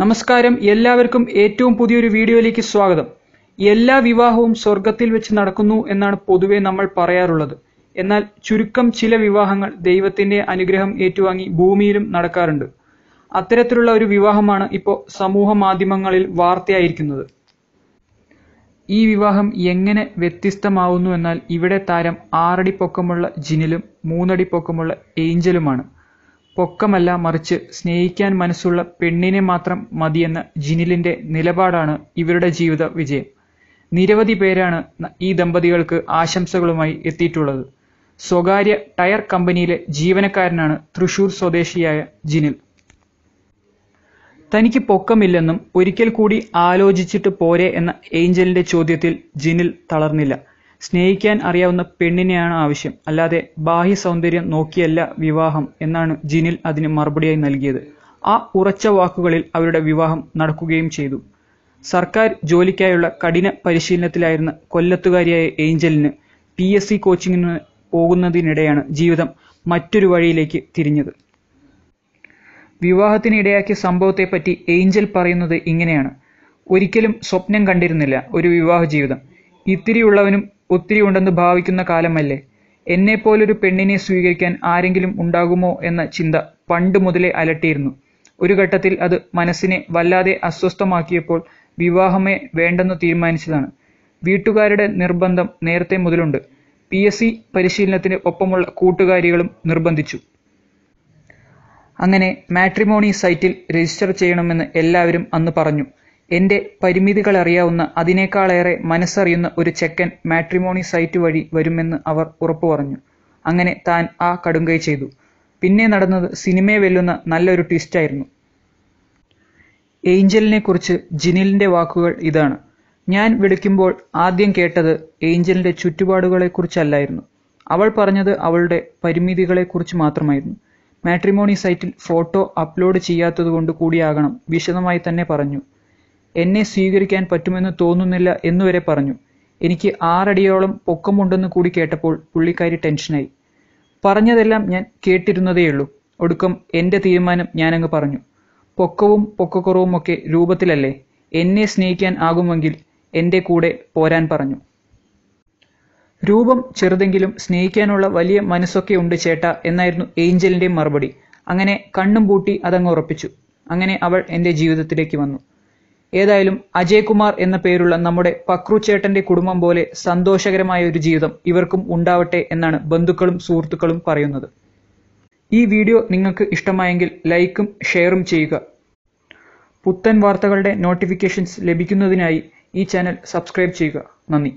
നമസ്കാരം എല്ലാവർക്കും ഏറ്റവും പുതിയൊരു വീഡിയോയിലേക്ക് സ്വാഗതം എല്ലാ വിവാഹവും സ്വർഗത്തിൽ വെച്ച് നടക്കുന്നു എന്നാണ് പൊതുവെ നമ്മൾ പറയാറുള്ളത് എന്നാൽ ചുരുക്കം ചില വിവാഹങ്ങൾ ദൈവത്തിന്റെ അനുഗ്രഹം ഏറ്റുവാങ്ങി ഭൂമിയിലും നടക്കാറുണ്ട് അത്തരത്തിലുള്ള ഒരു വിവാഹമാണ് ഇപ്പോൾ സമൂഹ മാധ്യമങ്ങളിൽ വാർത്തയായിരിക്കുന്നത് ഈ വിവാഹം എങ്ങനെ വ്യത്യസ്തമാവുന്നു എന്നാൽ ഇവിടെ താരം ആറടി പൊക്കമുള്ള ജിനിലും മൂന്നടി പൊക്കമുള്ള ഏഞ്ചലുമാണ് പൊക്കമല്ല മറിച്ച് സ്നേഹിക്കാൻ മനസ്സുള്ള പെണ്ണിനെ മാത്രം മതിയെന്ന ജിനിലിന്റെ നിലപാടാണ് ഇവരുടെ ജീവിത വിജയം നിരവധി പേരാണ് ഈ ദമ്പതികൾക്ക് ആശംസകളുമായി എത്തിയിട്ടുള്ളത് സ്വകാര്യ ടയർ കമ്പനിയിലെ ജീവനക്കാരനാണ് തൃശൂർ സ്വദേശിയായ ജിനിൽ തനിക്ക് പൊക്കമില്ലെന്നും ഒരിക്കൽ കൂടി ആലോചിച്ചിട്ട് പോരെ എന്ന ഏഞ്ചലിന്റെ ചോദ്യത്തിൽ ജിനിൽ തളർന്നില്ല സ്നേഹിക്കാൻ അറിയാവുന്ന പെണ്ണിനെയാണ് ആവശ്യം അല്ലാതെ ബാഹ്യ സൗന്ദര്യം നോക്കിയല്ല വിവാഹം എന്നാണ് ജിനിൽ അതിന് മറുപടിയായി നൽകിയത് ആ ഉറച്ച വാക്കുകളിൽ അവരുടെ വിവാഹം നടക്കുകയും ചെയ്തു സർക്കാർ ജോലിക്കായുള്ള കഠിന പരിശീലനത്തിലായിരുന്ന കൊല്ലത്തുകാരിയായ ഏഞ്ചലിന് പി എസ് സി കോച്ചിങ്ങിന് പോകുന്നതിനിടെയാണ് ജീവിതം മറ്റൊരു വഴിയിലേക്ക് തിരിഞ്ഞത് വിവാഹത്തിനിടയാക്കിയ സംഭവത്തെപ്പറ്റി ഏഞ്ചൽ പറയുന്നത് ഇങ്ങനെയാണ് ഒരിക്കലും സ്വപ്നം കണ്ടിരുന്നില്ല ഒരു വിവാഹ ജീവിതം ഇത്തിരിയുള്ളവനും ഒത്തിരി ഉണ്ടെന്ന് ഭാവിക്കുന്ന കാലമല്ലേ എന്നെപ്പോലൊരു പെണ്ണിനെ സ്വീകരിക്കാൻ ആരെങ്കിലും ഉണ്ടാകുമോ എന്ന ചിന്ത പണ്ട് മുതലേ അലട്ടിയിരുന്നു ഒരു ഘട്ടത്തിൽ അത് മനസ്സിനെ വല്ലാതെ അസ്വസ്ഥമാക്കിയപ്പോൾ വിവാഹമേ വേണ്ടെന്ന് തീരുമാനിച്ചതാണ് വീട്ടുകാരുടെ നിർബന്ധം നേരത്തെ മുതലുണ്ട് പി എസ് സി പരിശീലനത്തിന് ഒപ്പമുള്ള കൂട്ടുകാരികളും നിർബന്ധിച്ചു അങ്ങനെ മാട്രിമോണി സൈറ്റിൽ രജിസ്റ്റർ ചെയ്യണമെന്ന് എല്ലാവരും അന്ന് പറഞ്ഞു എന്റെ പരിമിതികൾ അറിയാവുന്ന അതിനേക്കാളേറെ മനസ്സറിയുന്ന ഒരു ചെക്കൻ മാട്രിമോണി സൈറ്റ് വഴി വരുമെന്ന് അവർ പറഞ്ഞു അങ്ങനെ താൻ ആ കടുങ്കൈ ചെയ്തു പിന്നെ നടന്നത് സിനിമയെ വെല്ലുന്ന നല്ലൊരു ട്വിസ്റ്റായിരുന്നു ഏഞ്ചലിനെ കുറിച്ച് ജിനിലിന്റെ വാക്കുകൾ ഇതാണ് ഞാൻ വിളിക്കുമ്പോൾ ആദ്യം കേട്ടത് ഏഞ്ചലിന്റെ കുറിച്ചല്ലായിരുന്നു അവൾ പറഞ്ഞത് അവളുടെ പരിമിതികളെക്കുറിച്ച് മാത്രമായിരുന്നു മാട്രിമോണി സൈറ്റിൽ ഫോട്ടോ അപ്ലോഡ് ചെയ്യാത്തതുകൊണ്ട് കൂടിയാകണം വിശദമായി തന്നെ പറഞ്ഞു എന്നെ സ്വീകരിക്കാൻ പറ്റുമെന്ന് തോന്നുന്നില്ല എന്നുവരെ പറഞ്ഞു എനിക്ക് ആറടിയോളം പൊക്കമുണ്ടെന്ന് കൂടി കേട്ടപ്പോൾ പുള്ളിക്കാരി ടെൻഷനായി പറഞ്ഞതെല്ലാം ഞാൻ കേട്ടിരുന്നതേയുള്ളൂ ഒടുക്കം എൻ്റെ തീരുമാനം ഞാനങ്ങ് പറഞ്ഞു പൊക്കവും പൊക്കക്കുറവും ഒക്കെ രൂപത്തിലല്ലേ എന്നെ സ്നേഹിക്കാൻ ആകുമെങ്കിൽ എൻ്റെ കൂടെ പോരാൻ പറഞ്ഞു രൂപം ചെറുതെങ്കിലും സ്നേഹിക്കാനുള്ള വലിയ മനസ്സൊക്കെ ഉണ്ട് ചേട്ട എന്നായിരുന്നു ഏഞ്ചലിൻ്റെ മറുപടി അങ്ങനെ കണ്ണും പൂട്ടി അതങ്ങ് ഉറപ്പിച്ചു അങ്ങനെ അവൾ എൻ്റെ ജീവിതത്തിലേക്ക് വന്നു ഏതായാലും അജയ്കുമാർ എന്ന പേരുള്ള നമ്മുടെ പക്രുചേട്ടന്റെ കുടുംബം പോലെ സന്തോഷകരമായ ഒരു ജീവിതം ഇവർക്കും ഉണ്ടാവട്ടെ എന്നാണ് ബന്ധുക്കളും സുഹൃത്തുക്കളും പറയുന്നത് ഈ വീഡിയോ നിങ്ങൾക്ക് ഇഷ്ടമായെങ്കിൽ ലൈക്കും ഷെയറും ചെയ്യുക പുത്തൻ വാർത്തകളുടെ നോട്ടിഫിക്കേഷൻസ് ലഭിക്കുന്നതിനായി ഈ ചാനൽ സബ്സ്ക്രൈബ് ചെയ്യുക നന്ദി